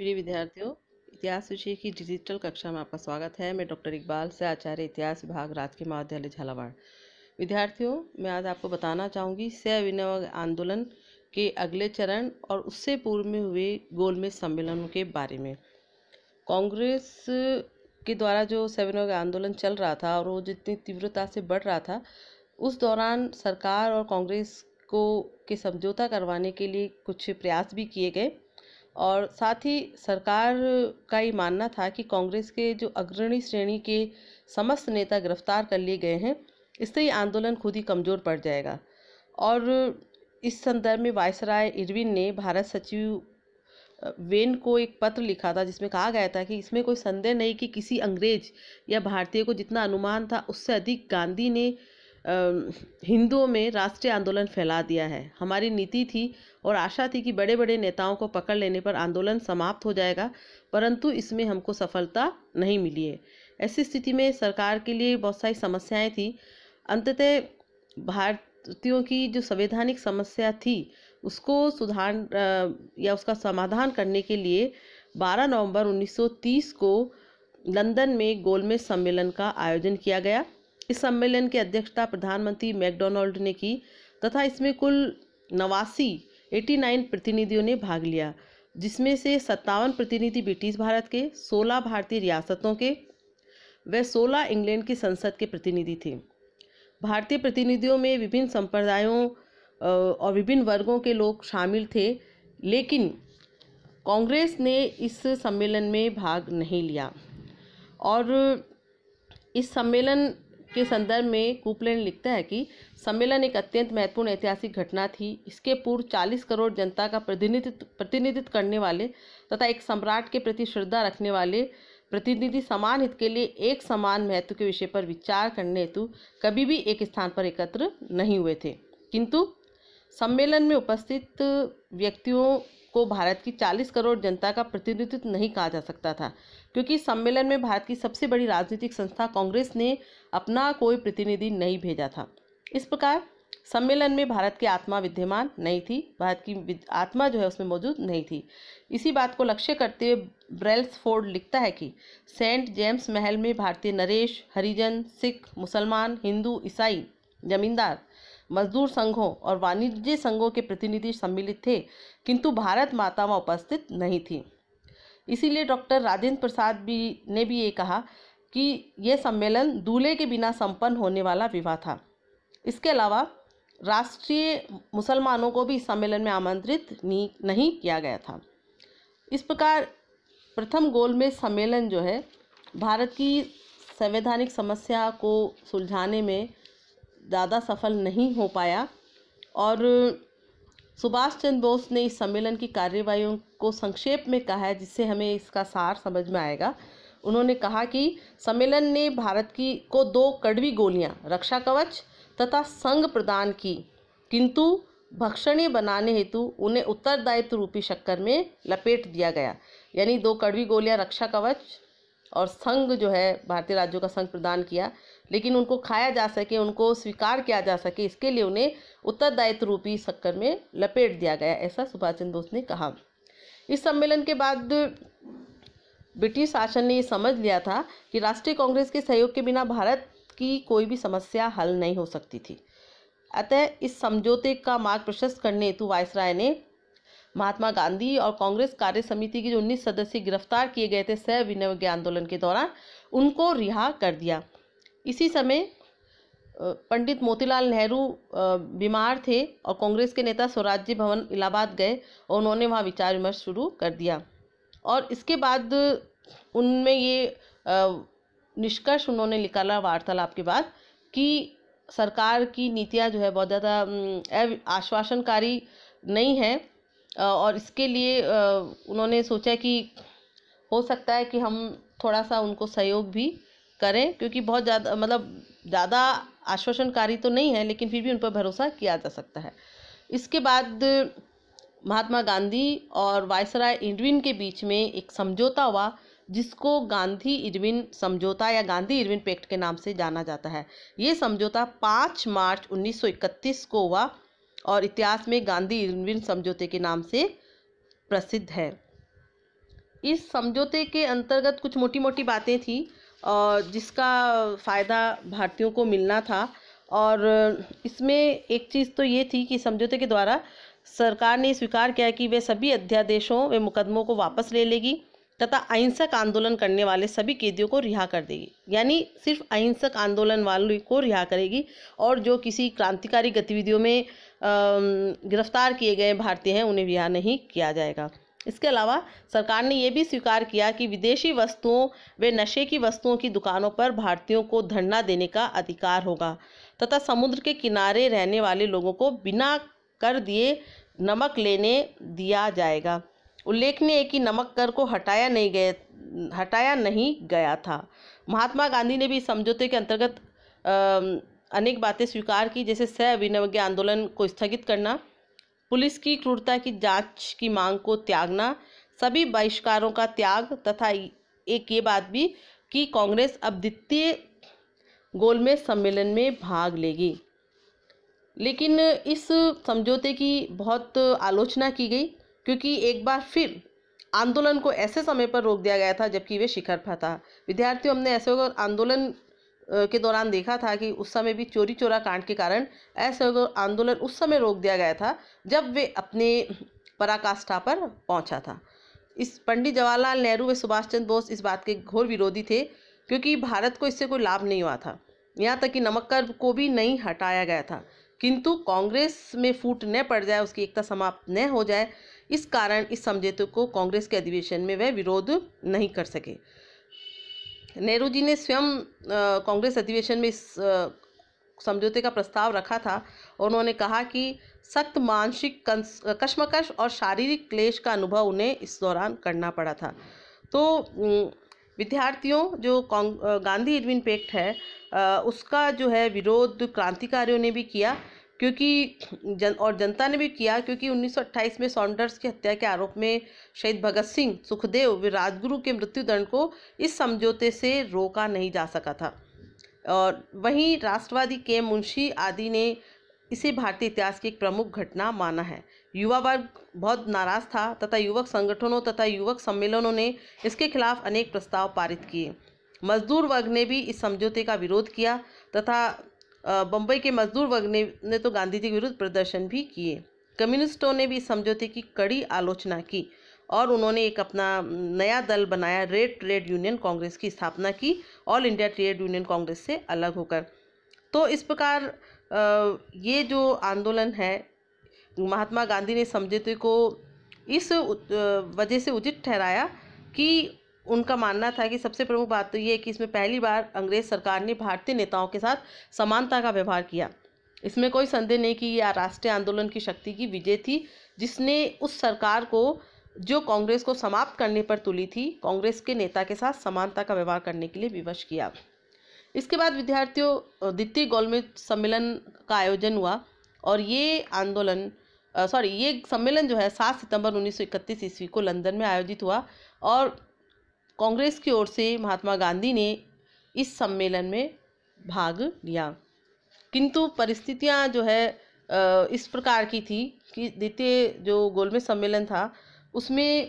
प्रिय विद्यार्थियों इतिहास विषय की डिजिटल कक्षा में आपका स्वागत है मैं डॉक्टर इकबाल से आचार्य इतिहास विभाग राजकीय महाविद्यालय झालावाड़ विद्यार्थियों मैं आज आपको बताना चाहूँगी सविनय आंदोलन के अगले चरण और उससे पूर्व में हुए गोलमेज सम्मेलन के बारे में कांग्रेस के द्वारा जो सविनय आंदोलन चल रहा था और वो जितनी तीव्रता से बढ़ रहा था उस दौरान सरकार और कांग्रेस को के समझौता करवाने के लिए कुछ प्रयास भी किए गए और साथ ही सरकार का ये मानना था कि कांग्रेस के जो अग्रणी श्रेणी के समस्त नेता गिरफ्तार कर लिए गए हैं इससे ये आंदोलन खुद ही कमज़ोर पड़ जाएगा और इस संदर्भ में वायसराय इरविन ने भारत सचिव वेन को एक पत्र लिखा था जिसमें कहा गया था कि इसमें कोई संदेह नहीं कि किसी अंग्रेज या भारतीय को जितना अनुमान था उससे अधिक गांधी ने हिंदुओं में राष्ट्रीय आंदोलन फैला दिया है हमारी नीति थी और आशा थी कि बड़े बड़े नेताओं को पकड़ लेने पर आंदोलन समाप्त हो जाएगा परंतु इसमें हमको सफलता नहीं मिली है ऐसी स्थिति में सरकार के लिए बहुत सारी समस्याएं थी अंततः भारतीयों की जो संवैधानिक समस्या थी उसको सुधार या उसका समाधान करने के लिए 12 नवंबर 1930 को लंदन में गोलमेज सम्मेलन का आयोजन किया गया इस सम्मेलन की अध्यक्षता प्रधानमंत्री मैकडोनाल्ड ने की तथा इसमें कुल नवासी 89 प्रतिनिधियों ने भाग लिया जिसमें से सत्तावन प्रतिनिधि ब्रिटिश भारत के 16 भारतीय रियासतों के व 16 इंग्लैंड की संसद के प्रतिनिधि थे भारतीय प्रतिनिधियों में विभिन्न संप्रदायों और विभिन्न वर्गों के लोग शामिल थे लेकिन कांग्रेस ने इस सम्मेलन में भाग नहीं लिया और इस सम्मेलन के संदर्भ में कुपलेन लिखता है कि सम्मेलन एक अत्यंत महत्वपूर्ण ऐतिहासिक घटना थी इसके पूर्व 40 करोड़ जनता का प्रतिनिधित्व प्रतिनिधित्व करने वाले तथा एक सम्राट के प्रति श्रद्धा रखने वाले प्रतिनिधि समान हित के लिए एक समान महत्व के विषय पर विचार करने हेतु कभी भी एक स्थान पर एकत्र नहीं हुए थे किंतु सम्मेलन में उपस्थित व्यक्तियों को भारत की 40 करोड़ जनता का प्रतिनिधित्व नहीं कहा जा सकता था क्योंकि सम्मेलन में भारत की सबसे बड़ी राजनीतिक संस्था कांग्रेस ने अपना कोई प्रतिनिधि नहीं भेजा था इस प्रकार सम्मेलन में भारत की आत्मा विद्यमान नहीं थी भारत की आत्मा जो है उसमें मौजूद नहीं थी इसी बात को लक्ष्य करते हुए ब्रेल्सफोर्ड लिखता है कि सेंट जेम्स महल में भारतीय नरेश हरिजन सिख मुसलमान हिंदू ईसाई जमींदार मजदूर संघों और वाणिज्य संघों के प्रतिनिधि सम्मिलित थे किंतु भारत माता में उपस्थित नहीं थी इसीलिए डॉक्टर राजेंद्र प्रसाद भी ने भी ये कहा कि यह सम्मेलन दूल्हे के बिना संपन्न होने वाला विवाह था इसके अलावा राष्ट्रीय मुसलमानों को भी इस सम्मेलन में आमंत्रित नहीं किया गया था इस प्रकार प्रथम गोल में सम्मेलन जो है भारत की संवैधानिक समस्या को सुलझाने में ज़्यादा सफल नहीं हो पाया और सुभाष चंद्र बोस ने इस सम्मेलन की कार्यवाही को संक्षेप में कहा है जिससे हमें इसका सार समझ में आएगा उन्होंने कहा कि सम्मेलन ने भारत की को दो कड़वी गोलियां रक्षा कवच तथा संघ प्रदान की किंतु भक्षणीय बनाने हेतु उन्हें उत्तरदायित्व रूपी शक्कर में लपेट दिया गया यानी दो कड़वी गोलियां रक्षा कवच और संघ जो है भारतीय राज्यों का संघ प्रदान किया लेकिन उनको खाया जा सके उनको स्वीकार किया जा सके इसके लिए उन्हें उत्तरदायित्व रूपी शक्कर में लपेट दिया गया ऐसा सुभाष चंद्र बोस ने कहा इस सम्मेलन के बाद ब्रिटिश शासन ने समझ लिया था कि राष्ट्रीय कांग्रेस के सहयोग के बिना भारत की कोई भी समस्या हल नहीं हो सकती थी अतः इस समझौते का मार्ग प्रशस्त करने हेतु वायसराय ने महात्मा गांधी और कांग्रेस कार्य समिति के जो उन्नीस सदस्य गिरफ्तार किए गए थे सविनय आंदोलन के दौरान उनको रिहा कर दिया इसी समय पंडित मोतीलाल नेहरू बीमार थे और कांग्रेस के नेता स्वराज्य भवन इलाहाबाद गए और उन्होंने वहाँ विचार विमर्श शुरू कर दिया और इसके बाद उनमें ये निष्कर्ष उन्होंने निकाला वार्तालाप के बाद कि सरकार की नीतियाँ जो है बहुत ज़्यादा आश्वासनकारी नहीं है और इसके लिए उन्होंने सोचा कि हो सकता है कि हम थोड़ा सा उनको सहयोग भी करें क्योंकि बहुत ज़्यादा मतलब ज़्यादा आश्वासनकारी तो नहीं है लेकिन फिर भी उन पर भरोसा किया जा सकता है इसके बाद महात्मा गांधी और वायसराय इरविन के बीच में एक समझौता हुआ जिसको गांधी इरविन समझौता या गांधी इरविन पैक्ट के नाम से जाना जाता है ये समझौता पाँच मार्च उन्नीस को हुआ और इतिहास में गांधी इरविन समझौते के नाम से प्रसिद्ध है इस समझौते के अंतर्गत कुछ मोटी मोटी बातें थी और जिसका फ़ायदा भारतीयों को मिलना था और इसमें एक चीज़ तो ये थी कि समझौते के द्वारा सरकार ने स्वीकार किया कि वे सभी अध्यादेशों व मुकदमों को वापस ले लेगी तथा अहिंसक आंदोलन करने वाले सभी कैदियों को रिहा कर देगी यानी सिर्फ अहिंसक आंदोलन वालों को रिहा करेगी और जो किसी क्रांतिकारी गतिविधियों में गिरफ्तार किए गए भारतीय हैं उन्हें रिहा नहीं किया जाएगा इसके अलावा सरकार ने यह भी स्वीकार किया कि विदेशी वस्तुओं व नशे की वस्तुओं की दुकानों पर भारतीयों को धरना देने का अधिकार होगा तथा समुद्र के किनारे रहने वाले लोगों को बिना कर दिए नमक लेने दिया जाएगा उल्लेखनीय है कि नमक कर को हटाया नहीं गए हटाया नहीं गया था महात्मा गांधी ने भी इस समझौते के अंतर्गत अनेक बातें स्वीकार की जैसे सह अभिनवज्ञ आंदोलन को स्थगित करना पुलिस की क्रूरता की जांच की मांग को त्यागना सभी बहिष्कारों का त्याग तथा एक ये बात भी कि कांग्रेस अब द्वितीय गोलमेज सम्मेलन में भाग लेगी लेकिन इस समझौते की बहुत आलोचना की गई क्योंकि एक बार फिर आंदोलन को ऐसे समय पर रोक दिया गया था जबकि वे शिखर पर था विद्यार्थियों हमने ऐसे आंदोलन के दौरान देखा था कि उस समय भी चोरी चोरा कांड के कारण असहयोग आंदोलन उस समय रोक दिया गया था जब वे अपने पराकाष्ठा पर पहुंचा था इस पंडित जवाहरलाल नेहरू व सुभाष चंद्र बोस इस बात के घोर विरोधी थे क्योंकि भारत को इससे कोई लाभ नहीं हुआ था यहाँ तक कि नमक कर को भी नहीं हटाया गया था किंतु कांग्रेस में फूट न पड़ जाए उसकी एकता समाप्त न हो जाए इस कारण इस समझौते को कांग्रेस के अधिवेशन में वह विरोध नहीं कर सके नेहरू जी ने स्वयं कांग्रेस अधिवेशन में इस समझौते का प्रस्ताव रखा था और उन्होंने कहा कि सख्त मानसिक कश्मकश और शारीरिक क्लेश का अनुभव उन्हें इस दौरान करना पड़ा था तो विद्यार्थियों जो गांधी एडविन पेक्ट है उसका जो है विरोध क्रांतिकारियों ने भी किया क्योंकि जन और जनता ने भी किया क्योंकि 1928 में सॉन्डर्स की हत्या के आरोप में शहीद भगत सिंह सुखदेव व राजगुरु के मृत्युदंड को इस समझौते से रोका नहीं जा सका था और वहीं राष्ट्रवादी के मुंशी आदि ने इसे भारतीय इतिहास की एक प्रमुख घटना माना है युवा वर्ग बहुत नाराज था तथा युवक संगठनों तथा युवक सम्मेलनों ने इसके खिलाफ अनेक प्रस्ताव पारित किए मजदूर वर्ग ने भी इस समझौते का विरोध किया तथा बम्बई के मजदूर वर्ग ने ने तो गांधी जी के विरुद्ध प्रदर्शन भी किए कम्युनिस्टों ने भी समझौते की कड़ी आलोचना की और उन्होंने एक अपना नया दल बनाया रेड ट्रेड यूनियन कांग्रेस की स्थापना की All India trade union Congress से अलग होकर तो इस प्रकार ये जो आंदोलन है महात्मा गांधी ने समझौते को इस वजह से उचित ठहराया कि उनका मानना था कि सबसे प्रमुख बात तो ये है कि इसमें पहली बार अंग्रेज सरकार ने भारतीय नेताओं के साथ समानता का व्यवहार किया इसमें कोई संदेह नहीं कि यह राष्ट्रीय आंदोलन की शक्ति की विजय थी जिसने उस सरकार को जो कांग्रेस को समाप्त करने पर तुली थी कांग्रेस के नेता के साथ समानता का व्यवहार करने के लिए विवश किया इसके बाद विद्यार्थियों द्वितीय गोलमेज सम्मेलन का आयोजन हुआ और ये आंदोलन सॉरी ये सम्मेलन जो है सात सितंबर 1931 ईस्वी को लंदन में आयोजित हुआ और कांग्रेस की ओर से महात्मा गांधी ने इस सम्मेलन में भाग लिया किंतु परिस्थितियां जो है इस प्रकार की थी कि द्वितीय जो गोलमेज सम्मेलन था उसमें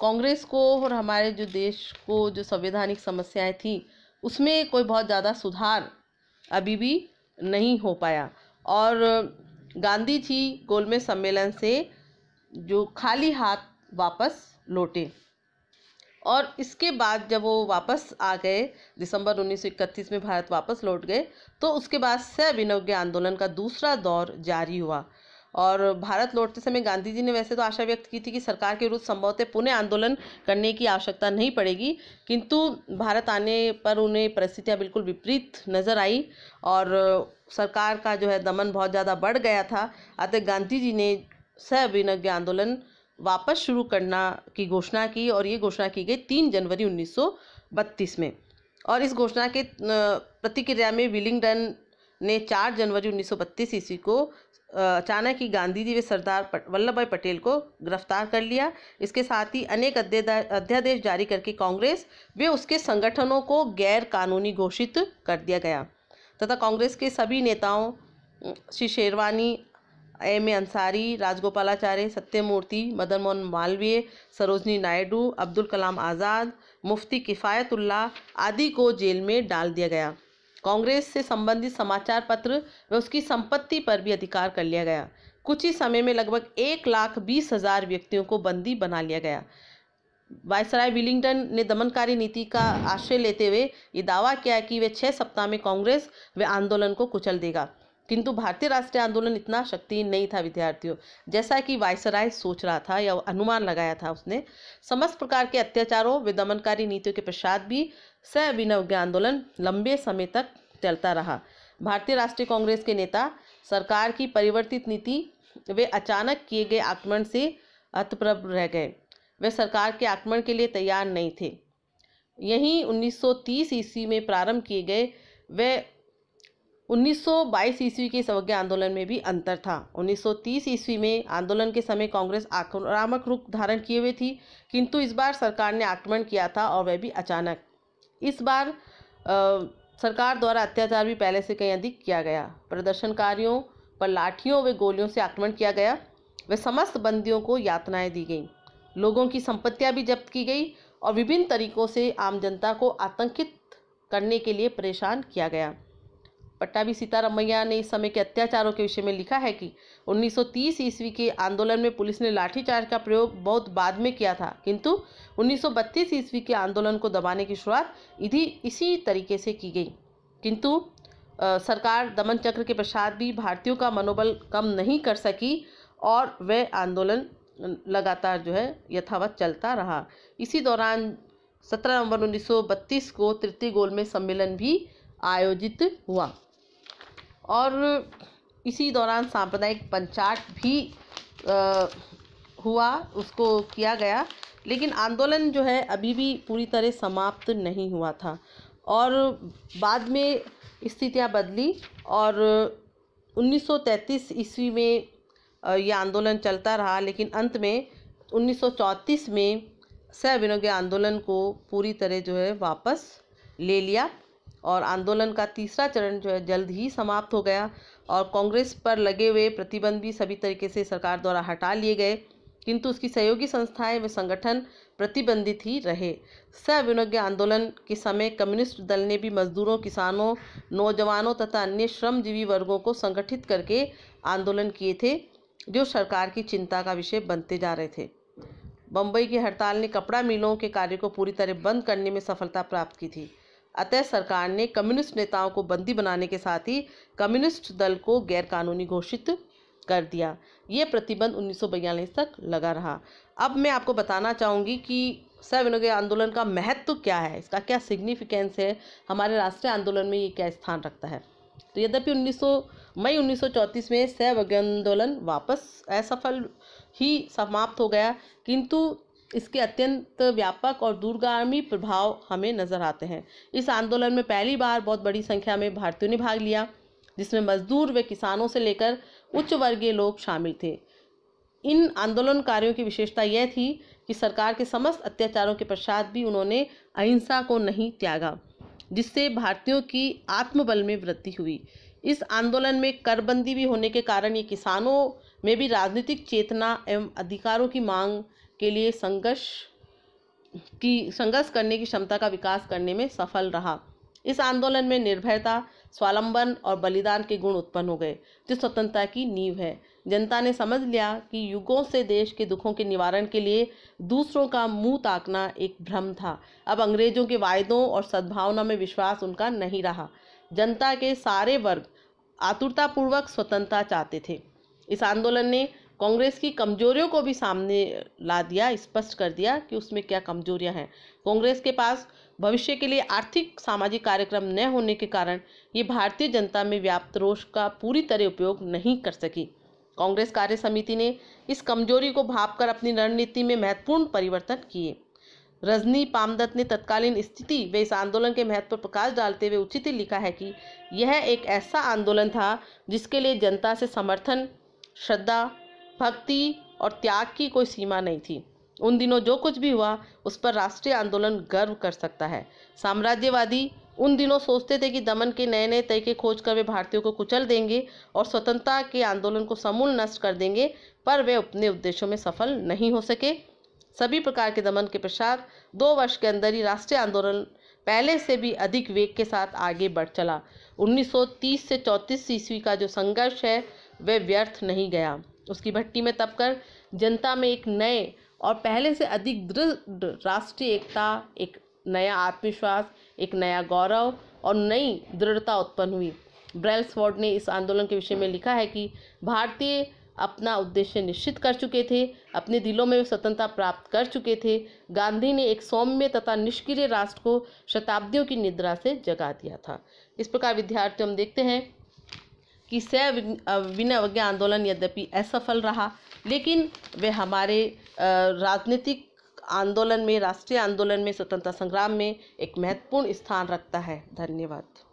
कांग्रेस को और हमारे जो देश को जो संवैधानिक समस्याएं थी उसमें कोई बहुत ज़्यादा सुधार अभी भी नहीं हो पाया और गांधी जी गोलमेज सम्मेलन से जो खाली हाथ वापस लौटे और इसके बाद जब वो वापस आ गए दिसंबर 1931 में भारत वापस लौट गए तो उसके बाद सविनज्ञ आंदोलन का दूसरा दौर जारी हुआ और भारत लौटते समय गांधी जी ने वैसे तो आशा व्यक्त की थी कि सरकार के विरुद्ध संभवतः पुनः आंदोलन करने की आवश्यकता नहीं पड़ेगी किंतु भारत आने पर उन्हें परिस्थितियाँ बिल्कुल विपरीत नज़र आई और सरकार का जो है दमन बहुत ज़्यादा बढ़ गया था अतः गांधी जी ने सविनज्ञ आंदोलन वापस शुरू करना की घोषणा की और ये घोषणा की गई तीन जनवरी उन्नीस में और इस घोषणा के प्रतिक्रिया में विलिंगडन ने 4 जनवरी 1932 ईस्वी को अचानक ही गांधी जी व सरदार वल्लभ भाई पटेल को गिरफ्तार कर लिया इसके साथ ही अनेक अध्यादेश जारी करके कांग्रेस वे उसके संगठनों को गैर कानूनी घोषित कर दिया गया तथा कांग्रेस के सभी नेताओं श्री शेरवानी एम ए अंसारी राजगोपालाचार्य सत्यमूर्ति मदन मोहन मालवीय सरोजनी नायडू अब्दुल कलाम आज़ाद मुफ्ती किफ़ायतुल्ला आदि को जेल में डाल दिया गया कांग्रेस से संबंधित समाचार पत्र व उसकी संपत्ति पर भी अधिकार कर लिया गया कुछ ही समय में लगभग एक लाख बीस हज़ार व्यक्तियों को बंदी बना लिया गया वायसराय विलिंगटन ने दमनकारी नीति का आश्रय लेते हुए ये दावा किया कि वे छः सप्ताह में कांग्रेस व आंदोलन को कुचल देगा किंतु भारतीय राष्ट्रीय आंदोलन इतना शक्तिहीन नहीं था विद्यार्थियों जैसा कि वायसराय सोच रहा था या अनुमान लगाया था उसने समस्त प्रकार के अत्याचारों व दमनकारी नीतियों के पश्चात भी सविनज्ञ आंदोलन लंबे समय तक चलता रहा भारतीय राष्ट्रीय कांग्रेस के नेता सरकार की परिवर्तित नीति वे अचानक किए गए आक्रमण से अतप्रभ रह गए वे सरकार के आक्रमण के लिए तैयार नहीं थे यहीं 1930 ईस्वी में प्रारंभ किए गए वे 1922 ईस्वी के सवज्ञ आंदोलन में भी अंतर था 1930 ईस्वी में आंदोलन के समय कांग्रेस आक्रामक रूप धारण किए हुए थी किंतु इस बार सरकार ने आक्रमण किया था और वह भी अचानक इस बार आ, सरकार द्वारा अत्याचार भी पहले से कहीं अधिक किया गया प्रदर्शनकारियों पर लाठियों व गोलियों से आक्रमण किया गया वे समस्त बंदियों को यातनाएं दी गईं लोगों की संपत्तियां भी जब्त की गई और विभिन्न तरीकों से आम जनता को आतंकित करने के लिए परेशान किया गया पट्टाभी सीतारमैया ने इस समय के अत्याचारों के विषय में लिखा है कि 1930 ईस्वी के आंदोलन में पुलिस ने लाठीचार्ज का प्रयोग बहुत बाद में किया था किंतु 1932 ईस्वी के आंदोलन को दबाने की शुरुआत इधी इसी तरीके से की गई किंतु सरकार दमन चक्र के पश्चात भी भारतीयों का मनोबल कम नहीं कर सकी और वह आंदोलन लगातार जो है यथावत चलता रहा इसी दौरान 17 नवंबर 1932 को तृतीय गोल में सम्मेलन भी आयोजित हुआ और इसी दौरान सांप्रदायिक पंचाट भी आ, हुआ उसको किया गया लेकिन आंदोलन जो है अभी भी पूरी तरह समाप्त नहीं हुआ था और बाद में स्थितियां बदली और 1933 ईस्वी में यह आंदोलन चलता रहा लेकिन अंत में 1934 में सविनोग्य आंदोलन को पूरी तरह जो है वापस ले लिया और आंदोलन का तीसरा चरण जो है जल्द ही समाप्त हो गया और कांग्रेस पर लगे हुए प्रतिबंध भी सभी तरीके से सरकार द्वारा हटा लिए गए किंतु उसकी सहयोगी संस्थाएं व संगठन प्रतिबंधित ही रहे सविनोज्ञ आंदोलन के समय कम्युनिस्ट दल ने भी मजदूरों किसानों नौजवानों तथा अन्य श्रमजीवी वर्गों को संगठित करके आंदोलन किए थे जो सरकार की चिंता का विषय बनते जा रहे थे बम्बई की हड़ताल ने कपड़ा मिलों के कार्य को पूरी तरह बंद करने में सफलता प्राप्त की थी अतः सरकार ने कम्युनिस्ट नेताओं को बंदी बनाने के साथ ही कम्युनिस्ट दल को गैरकानूनी घोषित कर दिया ये प्रतिबंध उन्नीस तक लगा रहा अब मैं आपको बताना चाहूँगी कि सविनोय आंदोलन का महत्व तो क्या है इसका क्या सिग्निफिकेंस है हमारे राष्ट्रीय आंदोलन में ये क्या स्थान रखता है तो यद्यपि 1900 मई 1934 में सवग आंदोलन वापस असफल ही समाप्त हो गया किंतु इसके अत्यंत व्यापक और दूरगामी प्रभाव हमें नजर आते हैं इस आंदोलन में पहली बार बहुत बड़ी संख्या में भारतीयों ने भाग लिया जिसमें मजदूर व किसानों से लेकर उच्च वर्गीय लोग शामिल थे इन आंदोलनकारियों की विशेषता यह थी कि सरकार के समस्त अत्याचारों के पश्चात भी उन्होंने अहिंसा को नहीं त्यागा जिससे भारतीयों की आत्मबल में वृद्धि हुई इस आंदोलन में करबंदी भी होने के कारण ये किसानों में भी राजनीतिक चेतना एवं अधिकारों की मांग के लिए संघर्ष की संघर्ष करने की क्षमता का विकास करने में सफल रहा इस आंदोलन में निर्भयता स्वालंबन और बलिदान के गुण उत्पन्न हो गए जो स्वतंत्रता की नींव है जनता ने समझ लिया कि युगों से देश के दुखों के निवारण के लिए दूसरों का मुंह ताकना एक भ्रम था अब अंग्रेजों के वायदों और सद्भावना में विश्वास उनका नहीं रहा जनता के सारे वर्ग आतुरतापूर्वक स्वतंत्रता चाहते थे इस आंदोलन ने कांग्रेस की कमजोरियों को भी सामने ला दिया स्पष्ट कर दिया कि उसमें क्या कमजोरियां हैं कांग्रेस के पास भविष्य के लिए आर्थिक सामाजिक कार्यक्रम न होने के कारण ये भारतीय जनता में व्याप्त रोष का पूरी तरह उपयोग नहीं कर सकी कांग्रेस कार्य समिति ने इस कमजोरी को भाप कर अपनी रणनीति में महत्वपूर्ण परिवर्तन किए रजनी पामदत्त ने तत्कालीन स्थिति व इस आंदोलन के महत्व पर प्रकाश डालते हुए उचित ही लिखा है कि यह एक ऐसा आंदोलन था जिसके लिए जनता से समर्थन श्रद्धा भक्ति और त्याग की कोई सीमा नहीं थी उन दिनों जो कुछ भी हुआ उस पर राष्ट्रीय आंदोलन गर्व कर सकता है साम्राज्यवादी उन दिनों सोचते थे कि दमन के नए नए तरीके खोज कर वे भारतीयों को कुचल देंगे और स्वतंत्रता के आंदोलन को समूल नष्ट कर देंगे पर वे अपने उद्देश्यों में सफल नहीं हो सके सभी प्रकार के दमन के पश्चात दो वर्ष के अंदर ही राष्ट्रीय आंदोलन पहले से भी अधिक वेग के साथ आगे बढ़ चला 1930 से 34 ईस्वी का जो संघर्ष है वह व्यर्थ नहीं गया उसकी भट्टी में तपकर जनता में एक नए और पहले से अधिक दृढ़ राष्ट्रीय एकता एक नया आत्मविश्वास एक नया गौरव और नई दृढ़ता उत्पन्न हुई ब्रेल्सफोर्ड ने इस आंदोलन के विषय में लिखा है कि भारतीय अपना उद्देश्य निश्चित कर चुके थे अपने दिलों में स्वतंत्रता प्राप्त कर चुके थे गांधी ने एक सौम्य तथा निष्क्रिय राष्ट्र को शताब्दियों की निद्रा से जगा दिया था इस प्रकार विद्यार्थी हम देखते हैं कि सह विनय आंदोलन यद्यपि असफल रहा लेकिन वे हमारे राजनीतिक आंदोलन में राष्ट्रीय आंदोलन में स्वतंत्रता संग्राम में एक महत्वपूर्ण स्थान रखता है धन्यवाद